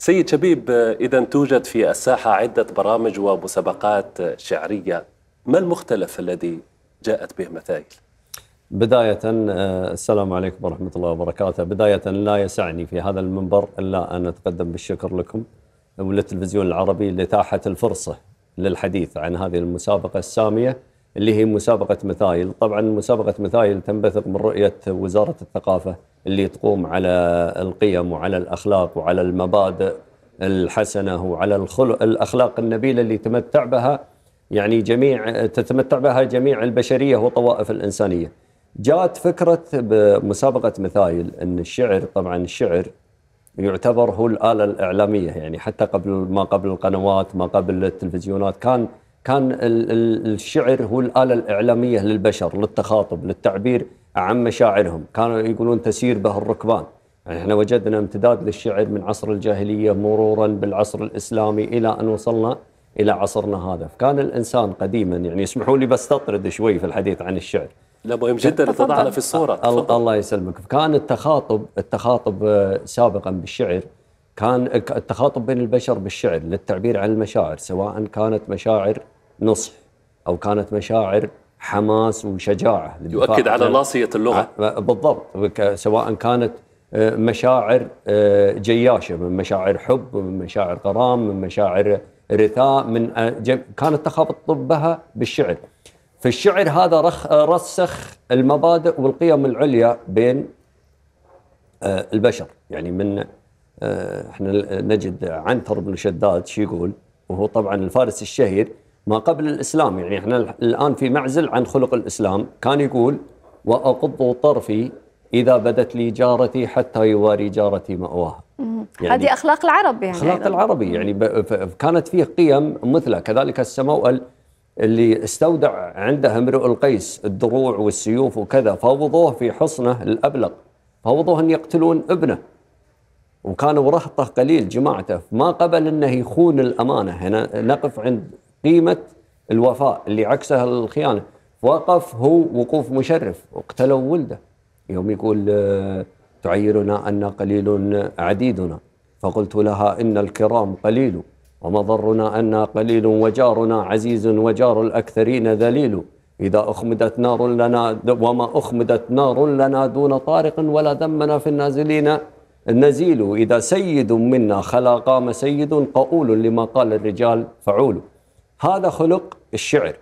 سيد شبيب إذا توجد في الساحة عدة برامج ومسابقات شعرية ما المختلف الذي جاءت به مثايل؟ بداية السلام عليكم ورحمة الله وبركاته بداية لا يسعني في هذا المنبر إلا أن أتقدم بالشكر لكم وللتلفزيون العربي لتاحة الفرصة للحديث عن هذه المسابقة السامية اللي هي مسابقة مثايل طبعا مسابقة مثايل تنبثق من رؤية وزارة الثقافة اللي تقوم على القيم وعلى الأخلاق وعلى المبادئ الحسنة وعلى الخلق الأخلاق النبيلة اللي تمتع بها يعني جميع تتمتع بها جميع البشرية وطوائف الإنسانية جاءت فكرة بمسابقة مثايل أن الشعر طبعا الشعر يعتبر هو الآلة الإعلامية يعني حتى قبل ما قبل القنوات ما قبل التلفزيونات كان كان الشعر هو الآلة الإعلامية للبشر للتخاطب للتعبير عن مشاعرهم كانوا يقولون تسير به الركبان يعني احنا وجدنا امتداد للشعر من عصر الجاهلية مرورا بالعصر الإسلامي إلى أن وصلنا إلى عصرنا هذا فكان الإنسان قديما يعني اسمحوا لي بستطرد شوي في الحديث عن الشعر لا مهم جدا تضعنا في الصورة الله يسلمك فكان التخاطب التخاطب آه، سابقا بالشعر كان التخاطب بين البشر بالشعر للتعبير عن المشاعر سواء كانت مشاعر نصح او كانت مشاعر حماس وشجاعه يؤكد على لاصيه اللغه أه، أه، بالضبط سواء كانت أه، مشاعر جياشه من مشاعر حب من مشاعر غرام من مشاعر رثاء من كان التخاطب بها بالشعر فالشعر هذا رخ رسخ المبادئ والقيم العليا بين البشر يعني من آه، احنا نجد عنتر بن شداد شو يقول وهو طبعا الفارس الشهير ما قبل الاسلام يعني احنا الان في معزل عن خلق الاسلام كان يقول واقض طرفي اذا بدت لي جارتي حتى يواري جارتي ماواها يعني هذه اخلاق العرب يعني اخلاق العربي يعني كانت فيه قيم مثلى كذلك السماء اللي استودع عنده امرؤ القيس الدروع والسيوف وكذا فاوضوه في حصنه الابلق فاوضوه ان يقتلون ابنه وكان ورهطه قليل جماعته ما قبل انه يخون الامانه هنا نقف عند قيمه الوفاء اللي عكسها الخيانه وقف هو وقوف مشرف اقتلوا ولده يوم يقول آه، تعيرنا ان قليل عديدنا فقلت لها ان الكرام قليل ومضرنا انا أن قليل وجارنا عزيز وجار الأكثرين ذليل إذا أخمدت نار لنا وما أخمدت نار لنا دون طارق ولا ذمنا في النازلين النزيل إذا سيد منا خلا قام سيد قؤول لما قال الرجال فعول هذا خلق الشعر